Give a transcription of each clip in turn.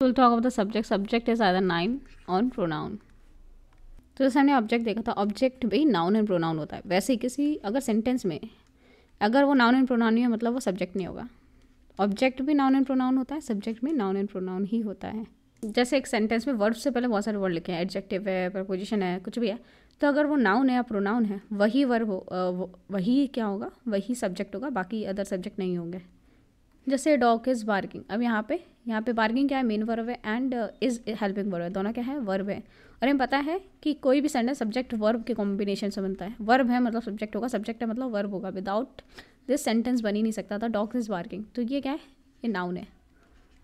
we'll talk about the subject subject is either noun or pronoun तो जैसे हमने object देखा था ऑब्जेक्ट भी नाउन एंड प्रोनाउन होता है वैसे ही किसी अगर सेंटेंस में अगर वो नाउन एंड प्रोनाउन नहीं है मतलब वो सब्जेक्ट नहीं होगा ऑब्जेक्ट भी नाउन एंड प्रोनाउन होता है सब्जेक्ट भी नाउन एंड प्रोनाउन ही होता है जैसे एक सेंटेंस में वर्ड से पहले बहुत सारे वर्ड लिखे हैं एडजेक्टिव है प्रपोजिशन है कुछ भी है तो अगर वो नाउन है या प्रोनाउन है वही वर्ब हो वही क्या होगा वही सब्जेक्ट होगा बाकी अदर सब्जेक्ट नहीं होंगे जैसे डॉग इज़ बार्किंग अब यहाँ पे यहाँ पे बार्गिंग क्या है मेन वर्व है एंड इज़ हेल्पिंग वर्व है दोनों क्या है वर्ब है और हमें पता है कि कोई भी सेंटेंस सब्जेक्ट वर्ब के कॉम्बिनेशन से बनता है वर्ब है मतलब सब्जेक्ट होगा सब्जेक्ट है मतलब वर्ब होगा विदाउट दिस सेंटेंस बन ही नहीं सकता था डॉग इज़ बार्गिंग तो ये क्या है ये नाउन है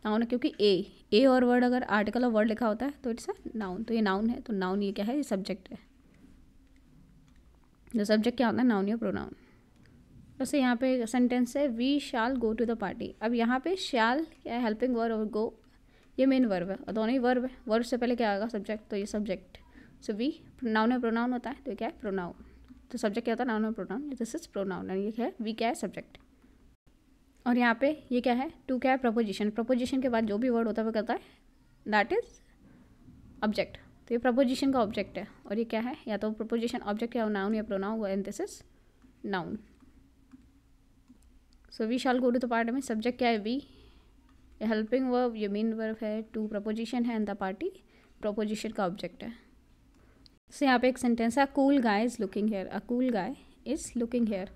नाउन है क्योंकि ए ए और वर्ड अगर आर्टिकल और वर्ड लिखा होता है तो इट्स अ नाउन तो ये नाउन है तो नाउन ये क्या है ये सब्जेक्ट है जो सब्जेक्ट क्या होता है नाउन या प्रोनाउन वैसे यहाँ पे सेंटेंस है we shall go to the party अब यहाँ पे शाल क्या हेल्पिंग वर्ब और गो ये मेन वर्ब है और दोनों ही वर्ब है वर्ब से पहले क्या आएगा सब्जेक्ट तो ये सब्जेक्ट सो वी नाउन है प्रोनाउन होता है तो क्या है प्रोनाउन तो सब्जेक्ट क्या होता है नाउन और प्रोनाउन दिस इज प्रोनाउन ये क्या है वी क्या है सब्जेक्ट और यहाँ पे ये क्या है टू क्या है प्रपोजिशन प्रपोजिशन के बाद जो भी वर्ड होता है वो कहता है दैट इज ऑब्जेक्ट तो ये प्रपोजिशन का ऑब्जेक्ट है और ये क्या है या तो प्रपोजिशन ऑब्जेक्ट या नाउन या pronoun and this is noun so we shall go to the part में सब्जेक्ट क्या है वी हेल्पिंग helping ये मेन वर्ब है टू प्रपोजिशन है इन द पार्टी प्रपोजिशन का ऑब्जेक्ट है से यहाँ पे एक सेंटेंस है cool guy is looking here a cool guy is looking here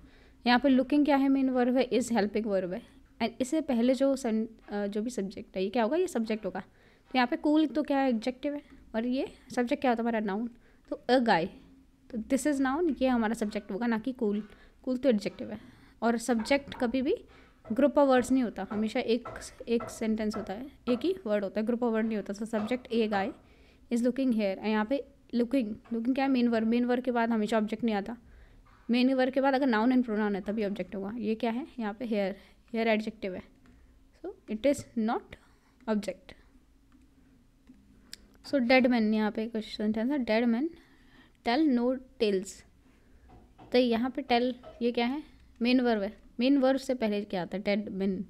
यहाँ पर लुकिंग क्या है मेन वर्ब है इज़ हेल्पिंग वर्ब है एंड इससे पहले जो सन जो भी सब्जेक्ट है ये क्या होगा ये सब्जेक्ट होगा तो यहाँ पे कूल तो क्या है एडजेक्टिव है और ये सब्जेक्ट क्या होता है हमारा नाउन तो अ गाय तो दिस इज़ नाउन ये हमारा सब्जेक्ट होगा ना कि कूल कूल तो एडजेक्टिव है और सब्जेक्ट कभी भी ग्रुप ऑफ वर्ड्स नहीं होता हमेशा एक एक सेंटेंस होता है एक ही वर्ड होता है ग्रुप ऑफ वर्ड नहीं होता so subject a guy is looking here यहाँ पे लुकिंग लुकिंग क्या है मेन वर्ड मेन वर्ड के बाद हमेशा ऑब्जेक्ट नहीं आता मेन वर्ड के बाद अगर नाउन एंड प्रोनाउन है तभी ऑब्जेक्ट होगा ये क्या है यहाँ पे हेयर हेयर एडजेक्टिव है so it is not object so dead man यहाँ पे क्वेश्चन था dead man tell no tales तो यहाँ पे टेल ये क्या है मेन वर्व है मेन वर्व से पहले क्या आता है टेड मेन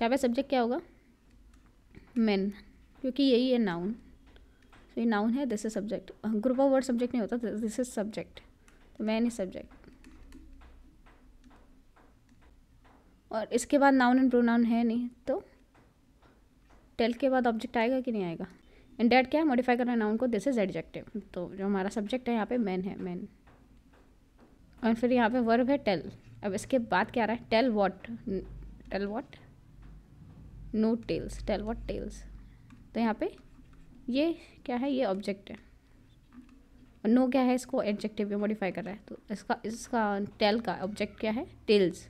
पे सब्जेक्ट क्या होगा मेन क्योंकि यही है नाउन तो ये नाउन है this is subject group of word subject नहीं होता दिस इज सब्जेक्ट तो मैन इज सब्जेक्ट और इसके बाद नाउन एंड प्रोनाउन है नहीं तो टेल के बाद ऑब्जेक्ट आएगा कि नहीं आएगा एंड डेट क्या है मॉडिफाई करना नाउन को दिस इज एडजेक्टिव तो जो हमारा सब्जेक्ट है यहाँ पे मैन है मैन और फिर यहाँ पे वर्ब है टेल अब इसके बाद क्या आ रहा है tell what tell what no tales tell what tales तो यहाँ पे ये क्या है ये ऑब्जेक्ट है और नो क्या है इसको एडजेक्टिव में मॉडिफाई कर रहा है तो इसका इसका टेल का ऑब्जेक्ट क्या है टेल्स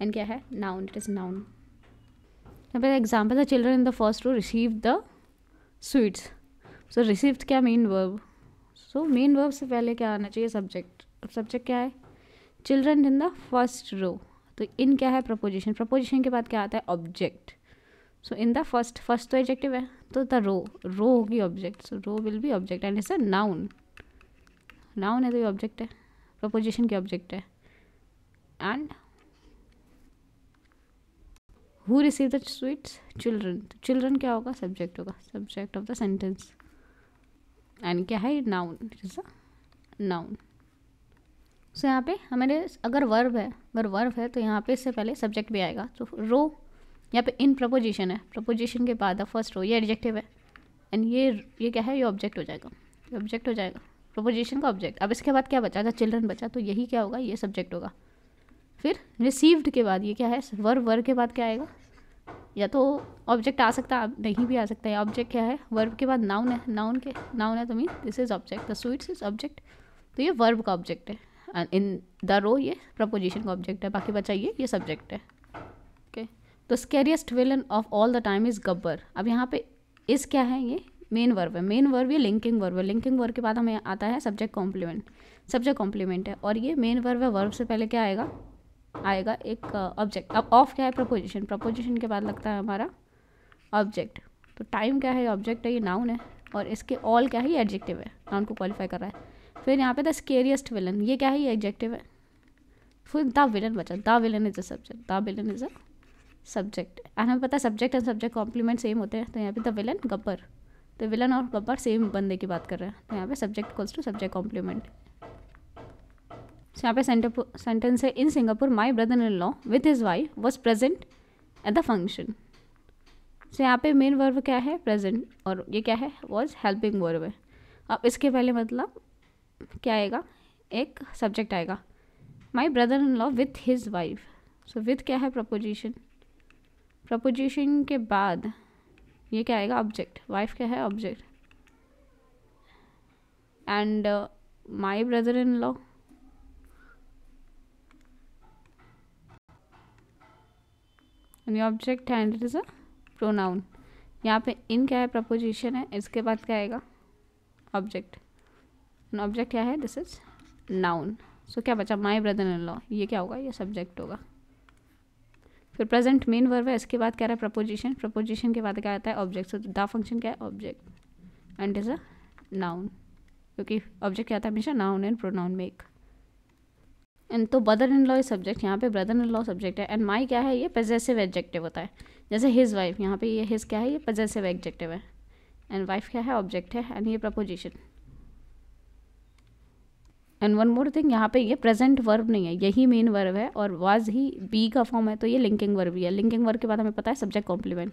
एंड क्या है नाउन इट इज़ नाउन यहाँ पे example the children in the first to receive the sweets so receive क्या main verb so main verb से पहले क्या आना चाहिए सब्जेक्ट अब सब्जेक्ट क्या है children in the first row तो इन क्या है प्रपोजिशन प्रपोजिशन के बाद क्या आता है object so in the first first तो एडजेक्टिव है तो द रो रो होगी object so row will be object and is a noun noun है तो ये ऑब्जेक्ट है प्रपोजिशन की ऑब्जेक्ट है and who receive the sweets children तो चिल्ड्रन क्या होगा सब्जेक्ट होगा subject of the sentence and क्या है noun it is a noun so so, यहाँ पे हमारे अगर वर्ब है अगर वर्ब है तो यहाँ पे इससे पहले सब्जेक्ट भी आएगा तो रो यहाँ पे इन प्रपोजिशन है प्रपोजिशन के बाद फर्स्ट रो ये एडजेक्टिव है एंड ये ये क्या है ये ऑब्जेक्ट हो जाएगा ये ऑब्जेक्ट हो जाएगा प्रपोजिशन का ऑब्जेक्ट अब इसके बाद क्या बचा अगर चिल्ड्रन बचा तो यही क्या होगा ये सब्जेक्ट होगा फिर रिसीव्ड के बाद ये क्या है वर्ब वर्ब के बाद क्या आएगा या तो ऑब्जेक्ट आ सकता है नहीं भी आ सकता है ऑब्जेक्ट क्या है वर्ब के बाद नाउन है नाउन के नाउन है तो mean this is object the sweets is object तो ये वर्ब का ऑब्जेक्ट है इन द रो ये प्रपोजिशन का ऑब्जेक्ट है बाकी बचा ये ये सब्जेक्ट है ओके द तो scariest villain of all the time is Gabbar अब यहाँ पे इस क्या है ये मेन वर्ब है मेन वर्ब ये लिंकिंग वर्ब है लिंकिंग वर्ब के बाद हमें आता है सब्जेक्ट कॉम्प्लीमेंट सब्जेक्ट कॉम्प्लीमेंट है और ये मेन वर्ब है वर्ब से पहले क्या आएगा आएगा एक ऑब्जेक्ट uh, अब ऑफ क्या है प्रपोजिशन प्रपोजिशन के बाद लगता है हमारा ऑब्जेक्ट तो टाइम क्या है ऑब्जेक्ट है ये नाउन है और इसके ऑल क्या है ये एडजेक्टिव है नाउन को क्वालिफाई कर रहा है फिर यहाँ पे द स्केरियस्ट विलन ये क्या है ये एग्जेक्टिव है फिर द विलन बचा the villain is a subject the villain is a subject and हमें पता है subject and subject complement same होते हैं तो यहाँ पे the villain Gabbar the villain और गब्बर सेम बंदे की बात कर रहे हैं तो यहाँ पे subject calls to subject complement यहाँ पे सेंटेंस है in Singapore my brother in law with his wife was present at the function so यहाँ पे मेन वर्ब क्या है प्रेजेंट और ये क्या है वॉज हेल्पिंग वर्ब है अब इसके पहले मतलब क्या आएगा एक सब्जेक्ट आएगा my brother in law with his wife so with क्या है प्रपोजिशन प्रपोजिशन के बाद ये क्या आएगा ऑब्जेक्ट वाइफ क्या है object and my brother in law object है and it is a pronoun यहाँ पे इन क्या है प्रपोजिशन है इसके बाद क्या आएगा ऑब्जेक्ट ऑब्जेक्ट क्या है दिस इज़ नाउन सो क्या बचा माई ब्रदर इन लॉ ये क्या होगा ये सब्जेक्ट होगा फिर प्रेजेंट मेन वर्ब है इसके बाद क्या रहा है प्रपोजिशन प्रपोजिशन के बाद क्या आता है ऑब्जेक्ट सो द फंक्शन क्या है object and is a noun क्योंकि ऑब्जेक्ट क्या आता है हमेशा noun and pronoun make and तो ब्रदर इन लॉ सब्जेक्ट यहाँ पे ब्रदर इन लॉ सब्जेक्ट है एंड माई क्या है ये पजेसिव एडजेक्टिव होता है जैसे हिज वाइफ यहाँ पे ये हिज क्या है ये पजेसिव एडजेक्टिव है एंड वाइफ क्या है ऑब्जेक्ट है एंड ये preposition and one more thing यहाँ पे ये प्रेजेंट वर्ब नहीं है यही मेन वर्ब है और वाज ही बी का फॉर्म है तो ये लिंकिंग वर्ब ही है लिंकिंग वर्ब के बाद हमें पता है सब्जेक्ट कॉम्प्लीमेंट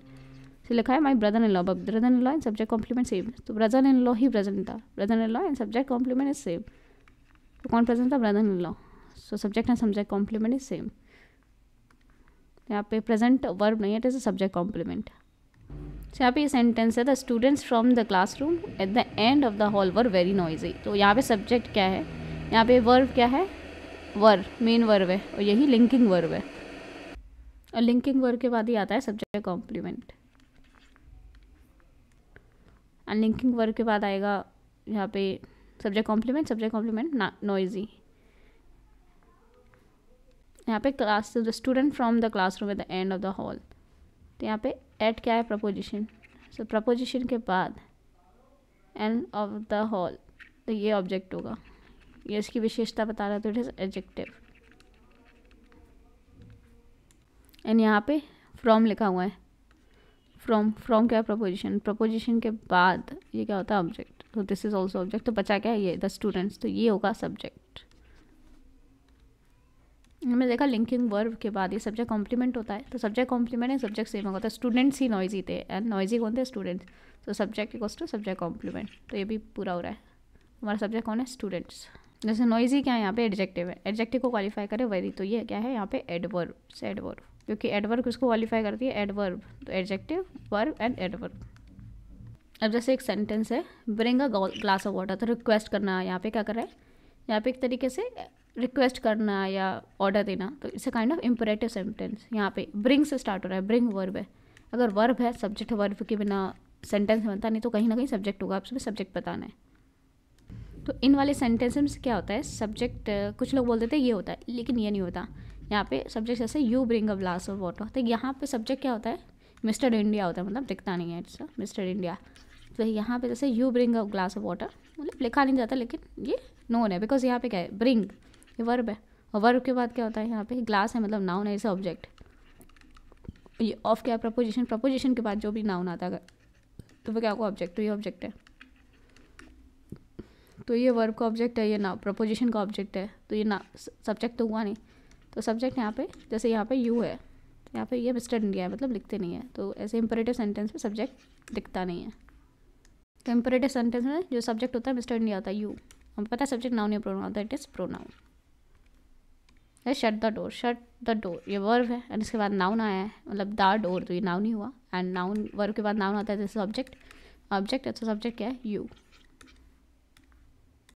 तो लिखा है my brother in law but brother in law and subject complement same तो ब्रदर इन लॉ ही प्रेजेंट था brother in law and subject complement is same तो कौन प्रेजेंट था brother in law so subject and subject complement is same यहाँ पे present verb नहीं है it is a subject complement so यहाँ पे ये सेंटेंस है the students from the classroom at the end of the hall were very noisy तो यहाँ पे सब्जेक्ट क्या है यहाँ पे वर्व क्या है वर मेन वर्व है और यही लिंकिंग वर्व है और लिंकिंग वर्व के बाद ही आता है subject complement and linking verb के बाद आएगा यहाँ पे subject complement subject complement noisy यहाँ पे class the student from the classroom at the end of the hall तो यहाँ पे एट क्या है प्रपोजिशन सो प्रपोजिशन के बाद एंड ऑफ द हॉल तो ये ऑब्जेक्ट होगा ये इसकी विशेषता बता रहा था इट इज़ एडजेक्टिव एंड यहाँ पे फ्रॉम लिखा हुआ है फ्रॉम फ्रॉम क्या प्रपोजिशन प्रपोजिशन के बाद ये क्या होता है ऑब्जेक्ट तो दिस इज़ ऑल्सो ऑब्जेक्ट तो बचा क्या है ये द स्टूडेंट्स तो ये होगा सब्जेक्ट हमने देखा लिंकिंग वर्ब के बाद ये सब्जेक्ट कॉम्प्लीमेंट होता है तो सब्जेक्ट कॉम्प्लीमेंट है सब्जेक्ट सेम होता है स्टूडेंट्स ही नॉइजी थे एंड नॉइजी कौन थे स्टूडेंट्स तो subject equals to subject complement तो ये भी पूरा हो रहा है हमारा सब्जेक्ट कौन है स्टूडेंट्स जैसे नॉइजी क्या है यहाँ पे एडजेक्टिव है एडजेक्टिव को क्वालिफाई करे वरी तो ये क्या है यहाँ पे एडवर्ब से एडवर्ब क्योंकि एडवर्ब किसको क्वालिफाई करती है एडवर्ब तो एडजेक्टिव वर्ब एंड एडवर्ब अब जैसे एक सेंटेंस है bring a glass of water तो रिक्वेस्ट करना यहाँ पे क्या कर रहा है यहाँ पे एक तरीके से रिक्वेस्ट करना या ऑर्डर देना तो it's a kind of imperative sentence यहाँ पे ब्रिंग से स्टार्ट हो रहा है ब्रिंग वर्ब है अगर वर्ब है सब्जेक्ट वर्ब के बिना सेंटेंस बनता नहीं तो कहीं ना कहीं सब्जेक्ट होगा आप सब्जेक्ट बताना है तो इन वाले सेंटेंसेस में क्या होता है सब्जेक्ट uh, कुछ लोग बोल देते हैं ये होता है लेकिन ये नहीं होता यहाँ पे सब्जेक्ट जैसे you bring a glass of water तो यहाँ पे सब्जेक्ट क्या होता है मिस्टर इंडिया होता है मतलब दिखता नहीं है इट्स मिस्टर इंडिया तो यहाँ पे जैसे you bring a glass of water मतलब लिखा नहीं जाता लेकिन ये नोन है बिकॉज यहाँ पे क्या है ब्रिंग ये वर्ब है और वर्ब के बाद क्या होता है यहाँ पे ग्लास है मतलब नाउन है इसे ऑब्जेक्ट ये ऑफ क्या है प्रपोजिशन प्रपोजिशन के बाद जो भी नाउन आता है तो वो क्या होगा ऑब्जेक्ट तो ये ऑब्जेक्ट है तो ये वर्ब का ऑब्जेक्ट है ये ना प्रपोजिशन का ऑब्जेक्ट है तो ये ना सब्जेक्ट तो हुआ नहीं तो सब्जेक्ट यहाँ पे जैसे यहाँ पे यू है तो यहाँ पे ये मिस्टर इंडिया है मतलब लिखते नहीं है तो ऐसे इंपरेटिव सेंटेंस में सब्जेक्ट दिखता नहीं है तो इंपरेटिव सेंटेंस में जो सब्जेक्ट होता है मिस्टर इंडिया होता है यू हमें पता है सब्जेक्ट नाउन या pronoun it is pronoun shut the door shut the door ये वर्ब है एंड इसके बाद नाउन आया है मतलब द डोर तो ये नाउन ही हुआ एंड नाउन वर्ब के बाद नाउन आता है जैसे सब्जेक्ट ऑब्जेक्ट अच्छा सब्जेक्ट क्या है यू